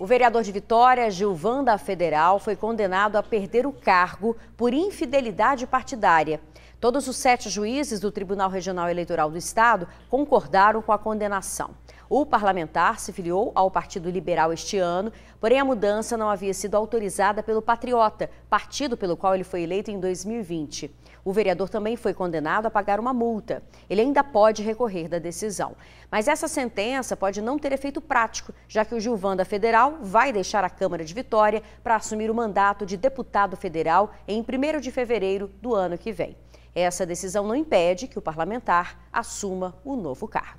O vereador de Vitória, Gilvan da Federal, foi condenado a perder o cargo por infidelidade partidária. Todos os sete juízes do Tribunal Regional Eleitoral do Estado concordaram com a condenação. O parlamentar se filiou ao Partido Liberal este ano, porém a mudança não havia sido autorizada pelo Patriota, partido pelo qual ele foi eleito em 2020. O vereador também foi condenado a pagar uma multa. Ele ainda pode recorrer da decisão. Mas essa sentença pode não ter efeito prático, já que o Gilvanda Federal vai deixar a Câmara de Vitória para assumir o mandato de deputado federal em 1 de fevereiro do ano que vem. Essa decisão não impede que o parlamentar assuma o novo cargo.